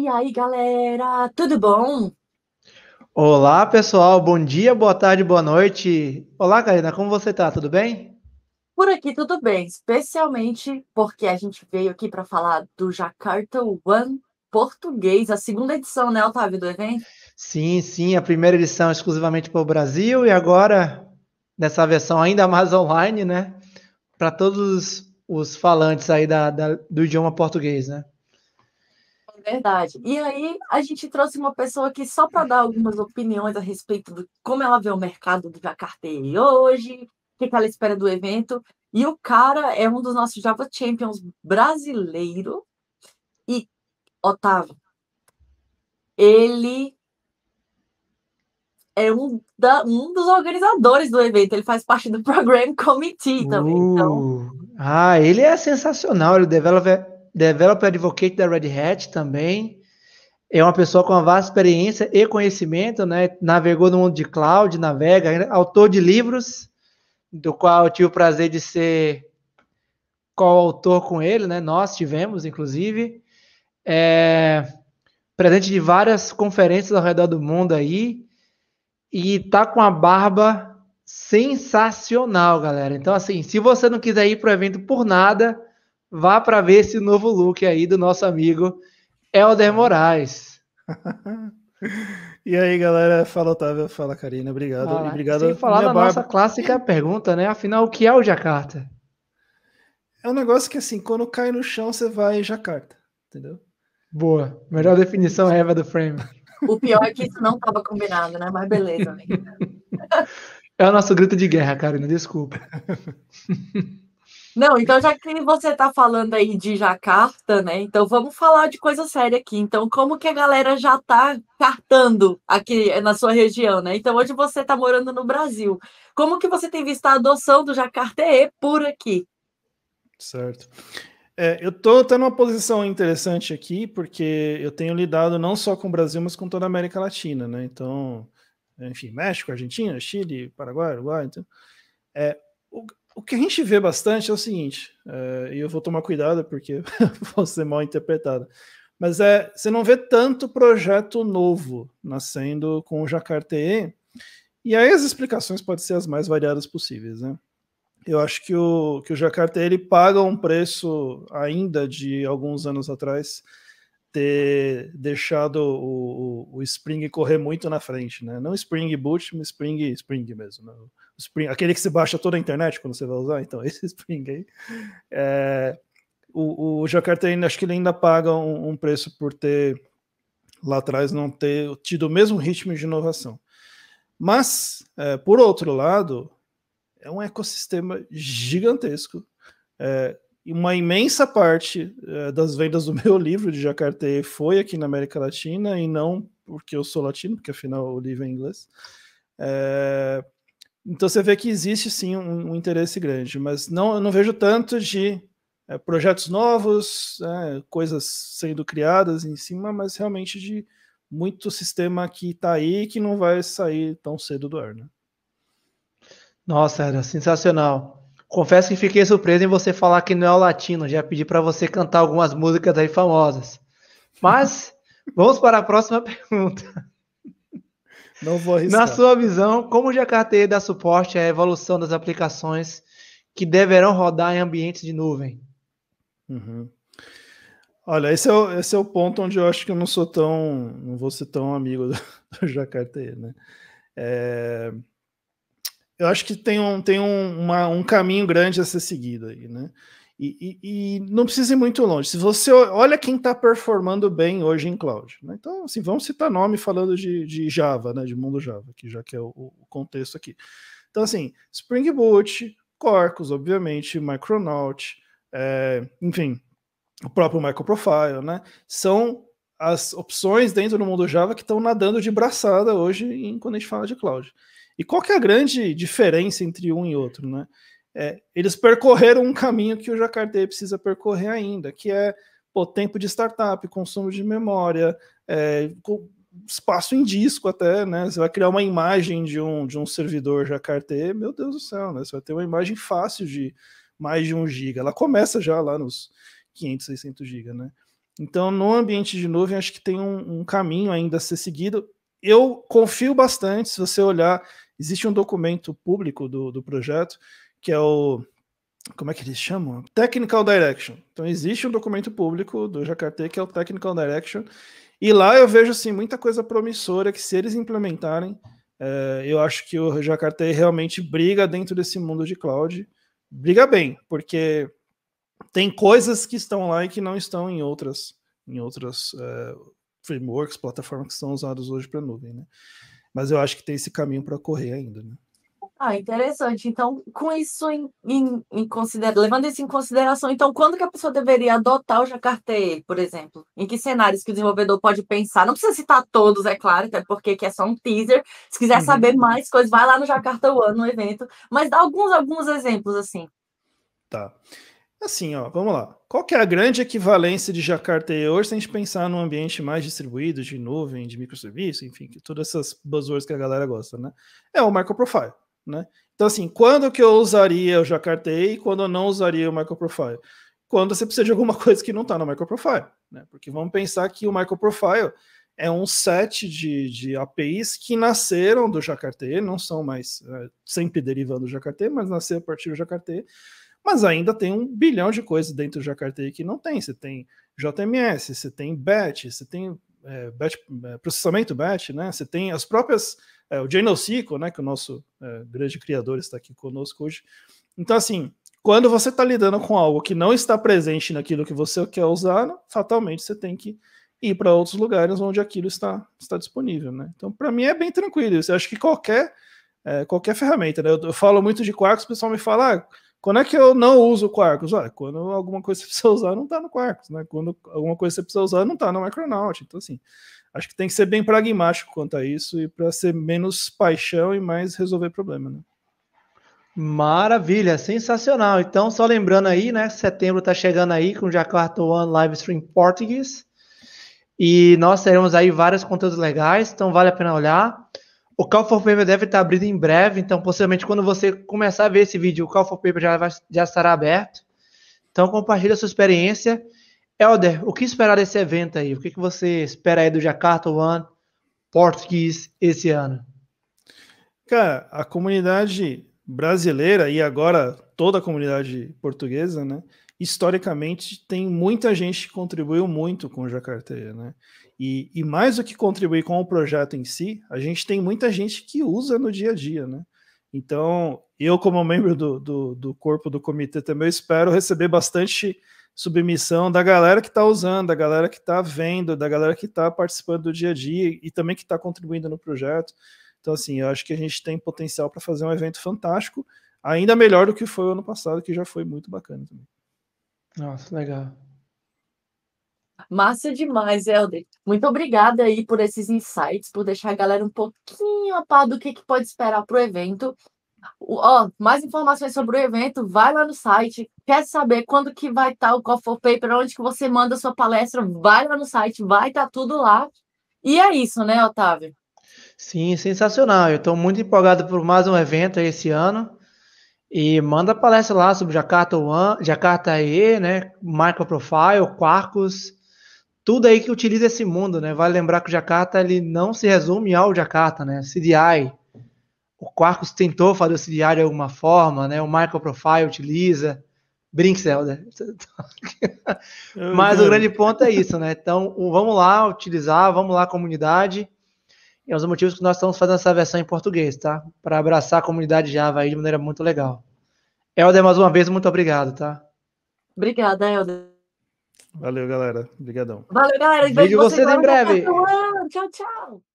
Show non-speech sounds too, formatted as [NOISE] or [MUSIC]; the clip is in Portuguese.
E aí, galera, tudo bom? Olá, pessoal, bom dia, boa tarde, boa noite. Olá, Karina, como você tá? Tudo bem? Por aqui tudo bem, especialmente porque a gente veio aqui para falar do Jakarta One português, a segunda edição, né, Otávio, do evento? Sim, sim, a primeira edição exclusivamente para o Brasil e agora nessa versão ainda mais [LAUGHS] online, né, para todos os falantes aí da, da, do idioma português, né? Verdade. E aí a gente trouxe uma pessoa aqui só para dar algumas opiniões a respeito de como ela vê o mercado do Jacarte hoje, o que ela espera do evento. E o cara é um dos nossos Java Champions brasileiro. E, Otávio, ele é um, da, um dos organizadores do evento, ele faz parte do [LAUGHS] Program Committee também. Então uh, então... Ah, ele é sensacional, ele é o Developer Developer Advocate da Red Hat também. É uma pessoa com uma vasta experiência e conhecimento, né? Navegou no mundo de cloud, navega, é autor de livros, do qual eu tive o prazer de ser coautor com ele, né? Nós tivemos, inclusive. É, presente de várias conferências ao redor do mundo aí. E tá com a barba sensacional, galera. Então, assim, se você não quiser ir para o evento por nada, vá para ver esse novo look aí do nosso amigo Elder Moraes. [LAUGHS] e aí, galera? Fala, Otávio. Fala, Karina. Obrigado. Ah, obrigado. Sem falar da barba... nossa clássica [LAUGHS] pergunta, né? Afinal, o que é o Jacarta? É um negócio que, assim, quando cai no chão, você vai Jacarta, entendeu? Boa. Melhor definição Eva do frame. O pior é que isso não estava combinado, né? Mas beleza, né? amiga. [LAUGHS] É o nosso grito de guerra, Karina. Desculpa. Não, então já que você está falando aí de Jacarta, né? Então vamos falar de coisa séria aqui. Então, como que a galera já está cartando aqui eh, na sua região, né? Então, hoje você está morando no Brasil. Como que você tem visto a adoção do E por aqui? Certo. É, eu estou até numa posição interessante aqui, porque eu tenho lidado não só com o Brasil, mas com toda a América Latina, né? Então, enfim, México, Argentina, Chile, Paraguai, Uruguai, então... É, o que a gente vê bastante é o seguinte, eh, e eu vou tomar cuidado porque [LAUGHS] vou ser mal interpretado, mas é, você não vê tanto projeto novo nascendo com o Jakarta e aí as explicações podem ser as mais variadas possíveis, né? Eu acho que o, que o Jacarta ele paga um preço ainda de alguns anos atrás ter deixado o, o, o Spring correr muito na frente, né? Não Spring Boot, mas Spring Spring mesmo, né? Spring, aquele que se baixa toda a internet quando você vai usar, então [LAUGHS] esse Spring aí. É, o, o Jakarta ainda, acho que ele ainda paga um, um, preço por ter lá atrás não ter tido o mesmo ritmo de inovação. Mas, é, por outro lado, é um ecossistema gigantesco. É, uma imensa parte é, das vendas do [LAUGHS] meu livro de Jakarta foi aqui na América Latina, e não porque eu sou latino, porque afinal o livro é em inglês. É, então você vê que existe sim um, um interesse grande, mas não, eu não vejo tanto de é, projetos novos, é, coisas sendo criadas em cima, mas realmente de muito sistema que está aí que não vai sair tão cedo do ar. Né? Nossa, era sensacional. Confesso que fiquei surpreso em você falar que não é o latino. Já pedi para você cantar algumas músicas aí famosas. Mas vamos para a próxima [LAUGHS] pergunta. Não vou arriscar. Na sua visão, como o GKTE dá suporte à evolução das aplicações que deverão rodar em ambientes de nuvem? Uhum. Olha, esse é, o, esse é o ponto onde eu acho que eu não sou tão. não vou ser tão amigo do, [LAUGHS] do GKTE, né? É, eu acho que tem um, tem um, uma, um caminho grande a ser seguido aí, né? E, e, e, não precisa ir muito longe. Se você olha quem está performando bem hoje em cloud, né? então assim, vamos citar nome falando de, de Java, né? de mundo Java, que já que é o, o, contexto aqui. Então assim, Spring Boot, Corcus, obviamente, Micronaut, é, enfim, o próprio Microprofile, né? São as opções dentro do mundo Java que estão nadando de braçada hoje em, quando a gente fala de cloud. E qual que é a grande diferença entre um e outro, né? é, eles percorreram um caminho que o Jacarté precisa percorrer ainda, que é pô, tempo de startup, consumo de memória, é, espaço em disco até, né? Você vai criar uma imagem de um, de um servidor Jacarté, meu Deus do céu, né? Você vai ter uma imagem fácil de mais de um giga. Ela começa já lá nos 500, 600 giga, né? Então, no ambiente de nuvem, acho que tem um, um caminho ainda a ser seguido. Eu confio bastante, se você olhar, existe um documento público do, do projeto que é o. Como é que eles chamam? Technical Direction. Então, existe um documento público do JKT que é o Technical Direction. E lá eu vejo assim, muita coisa promissora que, se eles implementarem, é, eu acho que o JKT realmente briga dentro desse mundo de cloud. Briga bem, porque tem coisas que estão lá e que não estão em outras, em outras é, frameworks, plataformas que são usadas hoje para nuvem. Né? Mas eu acho que tem esse caminho para correr ainda. Né? Ah, interessante. Então, com isso em, em, em considera... levando isso em consideração, então quando que a pessoa deveria adotar o Jacarté, por exemplo? Em que cenários que o desenvolvedor pode pensar? Não precisa citar todos, é claro, até porque é só um teaser. Se quiser uhum. saber mais coisas, vai lá no Jacarta One, no evento. Mas dá alguns, alguns exemplos, assim. Tá. Assim, ó, vamos lá. Qual que é a grande equivalência de Jakarta hoje se a gente pensar num ambiente mais distribuído, de nuvem, de microserviço, enfim, que todas essas buzzwords que a galera gosta, né? É o microprofile. Né? Então, assim, quando que eu usaria o já e quando eu não usaria o microprofile? Quando você precisa de alguma [LAUGHS] coisa que não está no microprofile. Né? Porque vamos pensar que o microprofile é um set de, de APIs que nasceram do Jacarté, não são mais é, sempre derivando do Jacarté, mas nasceram a partir do Jacarté. Mas ainda tem um bilhão de coisas dentro do Jacarté que não tem. Você tem JMS, você tem batch, você tem é, batch, é, processamento batch, né? Você tem as próprias é, o Jay Nocico, né, que é o nosso é, grande criador está aqui conosco hoje. Então, assim, quando você está lidando com algo que não está presente naquilo que você quer usar, fatalmente você tem que ir para outros lugares onde aquilo está, está disponível, né? Então, para mim é bem tranquilo. Eu acho que qualquer é, qualquer ferramenta, né? Eu, eu falo muito de quarks. o pessoal me fala, ah, quando é que eu não uso Quarkus? Olha, quando alguma coisa [LAUGHS] você precisa usar, não está no Quarkus, né? Quando alguma coisa você precisa usar, não está no Micronaut. Então, assim, acho que tem que ser bem pragmático quanto a isso e para ser menos paixão e mais resolver problema, né? Maravilha, sensacional. Então, só lembrando aí, né? Setembro está chegando aí com o Jakarta One Live Stream Português. E nós teremos aí vários conteúdos legais, então vale a pena olhar. O Call for Paper deve estar abrindo em breve, então possivelmente quando você começar a ver esse vídeo, o Call for Paper já, vai, já estará aberto. Então compartilhe a sua experiência. Elder, o que esperar desse evento aí? O que, que você espera aí do Jakarta One Português esse ano? Cara, a comunidade brasileira e agora toda a comunidade portuguesa, né? Historicamente tem muita gente que contribuiu muito com o Jacarteia, né? E, e, mais do que contribuir com o projeto em si, a gente tem muita gente que usa no dia a dia, né? Então, eu, como membro do, do, do corpo do comitê também, espero receber bastante submissão da galera que está usando, da galera que está vendo, da galera que está participando do dia a dia e também que está contribuindo no projeto. Então, assim, eu acho que a gente tem potencial para fazer um evento fantástico, ainda melhor do que foi o ano passado, que já foi muito bacana também. Nossa, legal. Massa demais, Helder. Muito obrigada aí por esses insights, por deixar a galera um pouquinho a par do que, que pode esperar para o evento. Ó, mais informações sobre o evento, vai lá no site. Quer saber quando que vai estar tá o Call for Paper, onde que você manda sua palestra, vai lá no site, vai estar tá tudo lá. E é isso, né, Otávio? Sim, sensacional. Eu estou muito empolgado por mais um evento esse ano. E manda palestra lá sobre Jakarta One, Jakarta E, né? Profile, Quarkus, tudo aí que utiliza esse mundo, né? Vale lembrar que o Jakarta ele não se resume ao Jakarta, né? CDI. O Quarkus tentou fazer o CDI de alguma forma, né? O Michael Profile utiliza. Brinks, Zelda. Mas o grande ponto é isso, né? Então, vamos lá utilizar, vamos lá, comunidade. E é um dos motivos que nós estamos fazendo essa versão em português, tá? Para abraçar a comunidade Java aí de maneira muito legal. Helder, mais uma vez, muito obrigado, tá? Obrigada, Helder. Valeu, galera. Obrigadão. Valeu, galera. Vejo vocês, vocês em breve. Tchau, tchau.